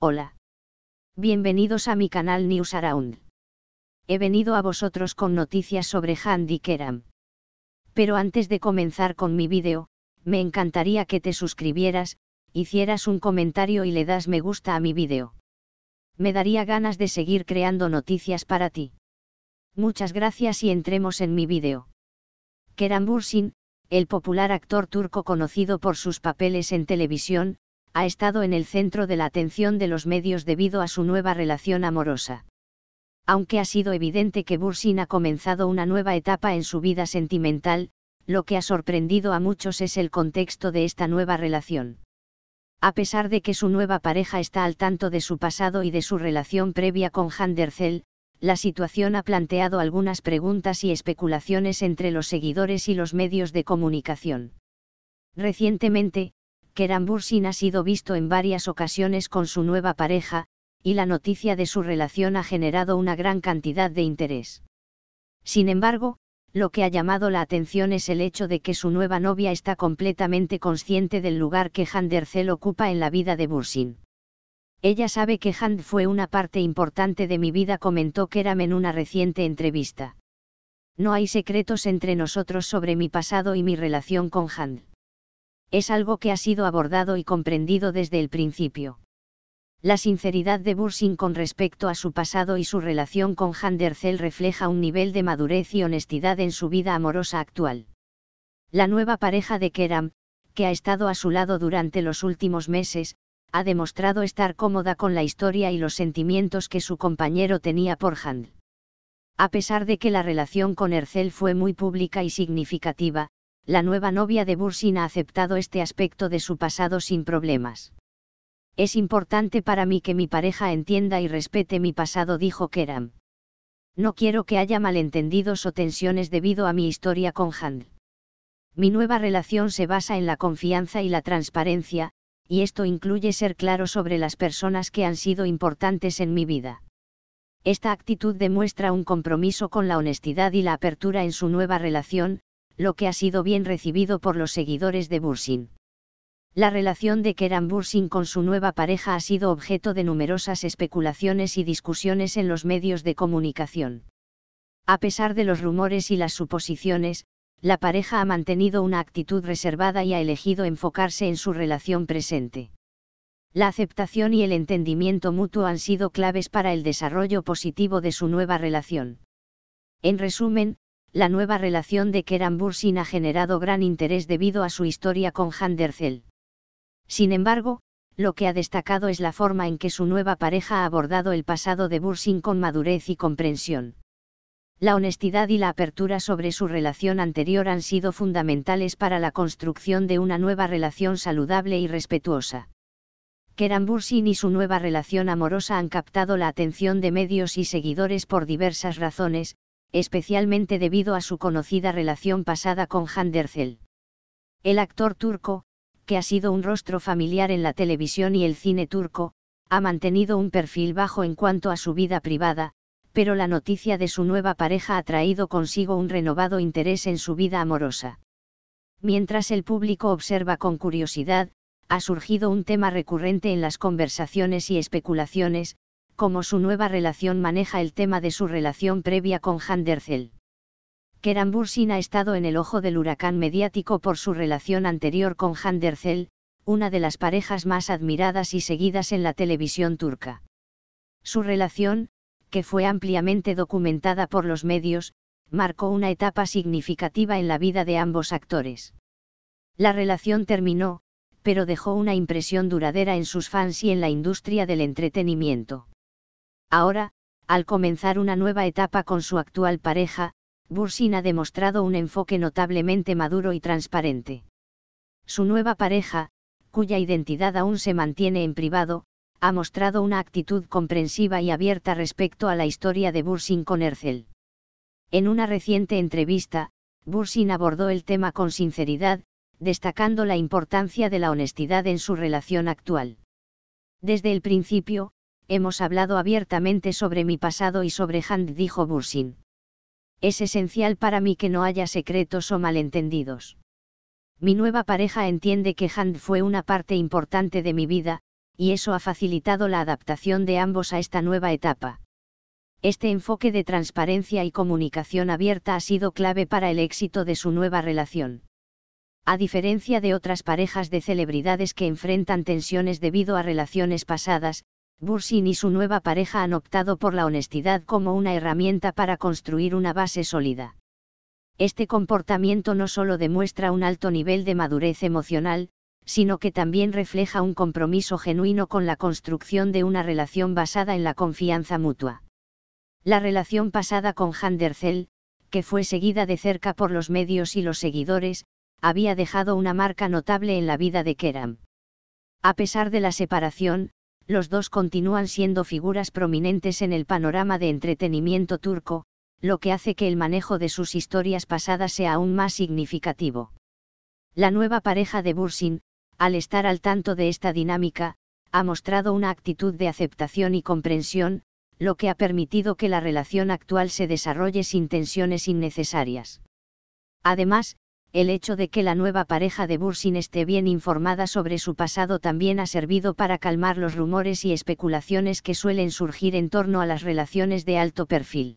Hola. Bienvenidos a mi canal News Around. He venido a vosotros con noticias sobre Handy Keram. Pero antes de comenzar con mi vídeo, me encantaría que te suscribieras, hicieras un comentario y le das me gusta a mi vídeo. Me daría ganas de seguir creando noticias para ti. Muchas gracias y entremos en mi vídeo. Keram Bursin, el popular actor turco conocido por sus papeles en televisión, ha estado en el centro de la atención de los medios debido a su nueva relación amorosa. Aunque ha sido evidente que Bursin ha comenzado una nueva etapa en su vida sentimental, lo que ha sorprendido a muchos es el contexto de esta nueva relación. A pesar de que su nueva pareja está al tanto de su pasado y de su relación previa con Handercel, la situación ha planteado algunas preguntas y especulaciones entre los seguidores y los medios de comunicación. Recientemente, Keram Bursin ha sido visto en varias ocasiones con su nueva pareja, y la noticia de su relación ha generado una gran cantidad de interés. Sin embargo, lo que ha llamado la atención es el hecho de que su nueva novia está completamente consciente del lugar que Handercel ocupa en la vida de Bursin. Ella sabe que Hand fue una parte importante de mi vida, comentó Keram en una reciente entrevista. No hay secretos entre nosotros sobre mi pasado y mi relación con Hand es algo que ha sido abordado y comprendido desde el principio. La sinceridad de Bursin con respecto a su pasado y su relación con Ercel refleja un nivel de madurez y honestidad en su vida amorosa actual. La nueva pareja de Keram, que ha estado a su lado durante los últimos meses, ha demostrado estar cómoda con la historia y los sentimientos que su compañero tenía por Hand. A pesar de que la relación con Ercel fue muy pública y significativa, la nueva novia de Bursin ha aceptado este aspecto de su pasado sin problemas. Es importante para mí que mi pareja entienda y respete mi pasado, dijo Keram. No quiero que haya malentendidos o tensiones debido a mi historia con Hand. Mi nueva relación se basa en la confianza y la transparencia, y esto incluye ser claro sobre las personas que han sido importantes en mi vida. Esta actitud demuestra un compromiso con la honestidad y la apertura en su nueva relación, lo que ha sido bien recibido por los seguidores de Bursin. La relación de Keran Bursin con su nueva pareja ha sido objeto de numerosas especulaciones y discusiones en los medios de comunicación. A pesar de los rumores y las suposiciones, la pareja ha mantenido una actitud reservada y ha elegido enfocarse en su relación presente. La aceptación y el entendimiento mutuo han sido claves para el desarrollo positivo de su nueva relación. En resumen, la nueva relación de Keran-Bursin ha generado gran interés debido a su historia con Handerzel. Sin embargo, lo que ha destacado es la forma en que su nueva pareja ha abordado el pasado de Bursin con madurez y comprensión. La honestidad y la apertura sobre su relación anterior han sido fundamentales para la construcción de una nueva relación saludable y respetuosa. Keran Bursin y su nueva relación amorosa han captado la atención de medios y seguidores por diversas razones, especialmente debido a su conocida relación pasada con Derzel. El actor turco, que ha sido un rostro familiar en la televisión y el cine turco, ha mantenido un perfil bajo en cuanto a su vida privada, pero la noticia de su nueva pareja ha traído consigo un renovado interés en su vida amorosa. Mientras el público observa con curiosidad, ha surgido un tema recurrente en las conversaciones y especulaciones, como su nueva relación maneja el tema de su relación previa con Erçel. Keran ha estado en el ojo del huracán mediático por su relación anterior con Handerzel, una de las parejas más admiradas y seguidas en la televisión turca. Su relación, que fue ampliamente documentada por los medios, marcó una etapa significativa en la vida de ambos actores. La relación terminó, pero dejó una impresión duradera en sus fans y en la industria del entretenimiento. Ahora, al comenzar una nueva etapa con su actual pareja, Bursin ha demostrado un enfoque notablemente maduro y transparente. Su nueva pareja, cuya identidad aún se mantiene en privado, ha mostrado una actitud comprensiva y abierta respecto a la historia de Bursin con Ercel. En una reciente entrevista, Bursin abordó el tema con sinceridad, destacando la importancia de la honestidad en su relación actual. Desde el principio, hemos hablado abiertamente sobre mi pasado y sobre Hand, dijo Bursin. Es esencial para mí que no haya secretos o malentendidos. Mi nueva pareja entiende que Hand fue una parte importante de mi vida, y eso ha facilitado la adaptación de ambos a esta nueva etapa. Este enfoque de transparencia y comunicación abierta ha sido clave para el éxito de su nueva relación. A diferencia de otras parejas de celebridades que enfrentan tensiones debido a relaciones pasadas, Bursin y su nueva pareja han optado por la honestidad como una herramienta para construir una base sólida. Este comportamiento no solo demuestra un alto nivel de madurez emocional, sino que también refleja un compromiso genuino con la construcción de una relación basada en la confianza mutua. La relación pasada con Zell, que fue seguida de cerca por los medios y los seguidores, había dejado una marca notable en la vida de Keram. A pesar de la separación, los dos continúan siendo figuras prominentes en el panorama de entretenimiento turco, lo que hace que el manejo de sus historias pasadas sea aún más significativo. La nueva pareja de Bursin, al estar al tanto de esta dinámica, ha mostrado una actitud de aceptación y comprensión, lo que ha permitido que la relación actual se desarrolle sin tensiones innecesarias. Además, el hecho de que la nueva pareja de Bursin esté bien informada sobre su pasado también ha servido para calmar los rumores y especulaciones que suelen surgir en torno a las relaciones de alto perfil.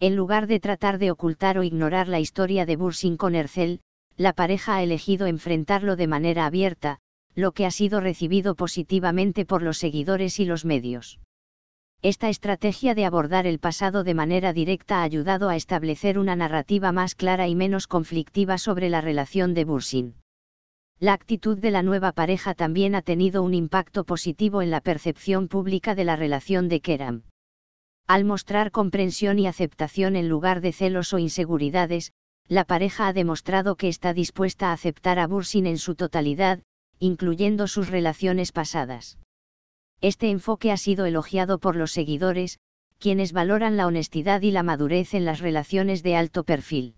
En lugar de tratar de ocultar o ignorar la historia de Bursin con Ercel, la pareja ha elegido enfrentarlo de manera abierta, lo que ha sido recibido positivamente por los seguidores y los medios. Esta estrategia de abordar el pasado de manera directa ha ayudado a establecer una narrativa más clara y menos conflictiva sobre la relación de Bursin. La actitud de la nueva pareja también ha tenido un impacto positivo en la percepción pública de la relación de Keram. Al mostrar comprensión y aceptación en lugar de celos o inseguridades, la pareja ha demostrado que está dispuesta a aceptar a Bursin en su totalidad, incluyendo sus relaciones pasadas. Este enfoque ha sido elogiado por los seguidores, quienes valoran la honestidad y la madurez en las relaciones de alto perfil.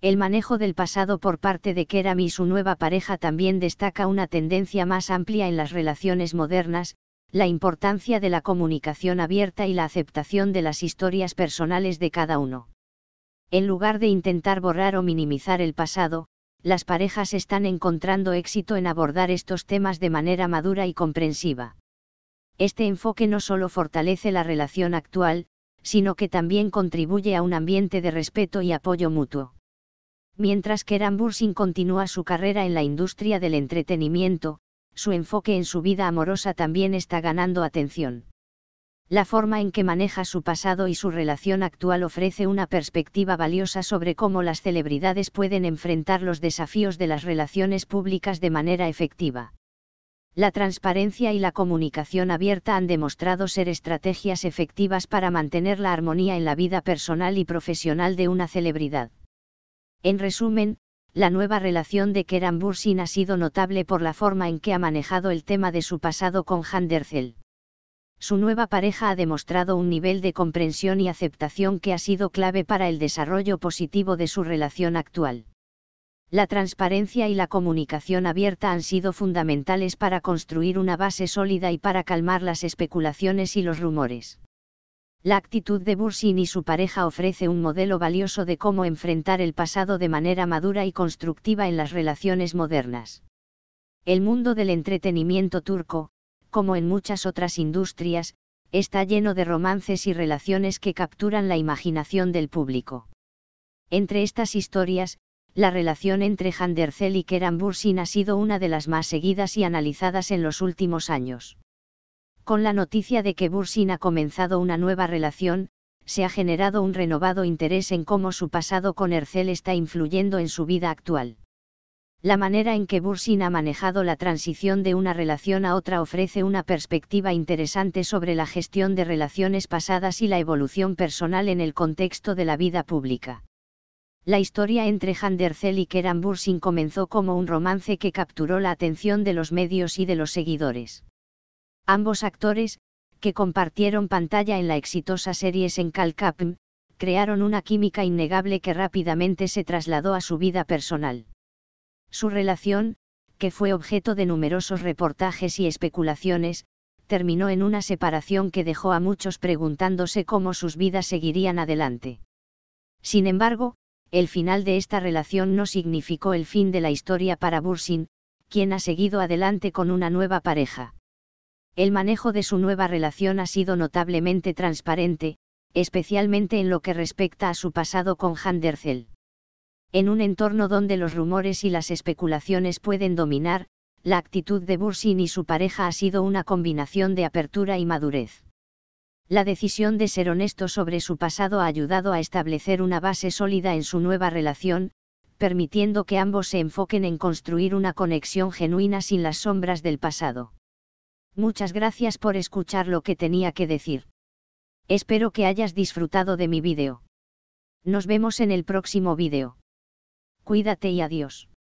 El manejo del pasado por parte de Kerami y su nueva pareja también destaca una tendencia más amplia en las relaciones modernas, la importancia de la comunicación abierta y la aceptación de las historias personales de cada uno. En lugar de intentar borrar o minimizar el pasado, las parejas están encontrando éxito en abordar estos temas de manera madura y comprensiva. Este enfoque no solo fortalece la relación actual, sino que también contribuye a un ambiente de respeto y apoyo mutuo. Mientras que Rambursin continúa su carrera en la industria del entretenimiento, su enfoque en su vida amorosa también está ganando atención. La forma en que maneja su pasado y su relación actual ofrece una perspectiva valiosa sobre cómo las celebridades pueden enfrentar los desafíos de las relaciones públicas de manera efectiva la transparencia y la comunicación abierta han demostrado ser estrategias efectivas para mantener la armonía en la vida personal y profesional de una celebridad. En resumen, la nueva relación de Keran Bursin ha sido notable por la forma en que ha manejado el tema de su pasado con Handerzel. Su nueva pareja ha demostrado un nivel de comprensión y aceptación que ha sido clave para el desarrollo positivo de su relación actual la transparencia y la comunicación abierta han sido fundamentales para construir una base sólida y para calmar las especulaciones y los rumores. La actitud de Bursin y su pareja ofrece un modelo valioso de cómo enfrentar el pasado de manera madura y constructiva en las relaciones modernas. El mundo del entretenimiento turco, como en muchas otras industrias, está lleno de romances y relaciones que capturan la imaginación del público. Entre estas historias, la relación entre Handercel y Keran Bursin ha sido una de las más seguidas y analizadas en los últimos años. Con la noticia de que Bursin ha comenzado una nueva relación, se ha generado un renovado interés en cómo su pasado con Ercel está influyendo en su vida actual. La manera en que Bursin ha manejado la transición de una relación a otra ofrece una perspectiva interesante sobre la gestión de relaciones pasadas y la evolución personal en el contexto de la vida pública. La historia entre Zell y Keran Bursin comenzó como un romance que capturó la atención de los medios y de los seguidores. Ambos actores, que compartieron pantalla en la exitosa serie Senkal Kapm, crearon una química innegable que rápidamente se trasladó a su vida personal. Su relación, que fue objeto de numerosos reportajes y especulaciones, terminó en una separación que dejó a muchos preguntándose cómo sus vidas seguirían adelante. Sin embargo, el final de esta relación no significó el fin de la historia para Bursin, quien ha seguido adelante con una nueva pareja. El manejo de su nueva relación ha sido notablemente transparente, especialmente en lo que respecta a su pasado con handerzell. En un entorno donde los rumores y las especulaciones pueden dominar, la actitud de Bursin y su pareja ha sido una combinación de apertura y madurez. La decisión de ser honesto sobre su pasado ha ayudado a establecer una base sólida en su nueva relación, permitiendo que ambos se enfoquen en construir una conexión genuina sin las sombras del pasado. Muchas gracias por escuchar lo que tenía que decir. Espero que hayas disfrutado de mi vídeo. Nos vemos en el próximo vídeo. Cuídate y adiós.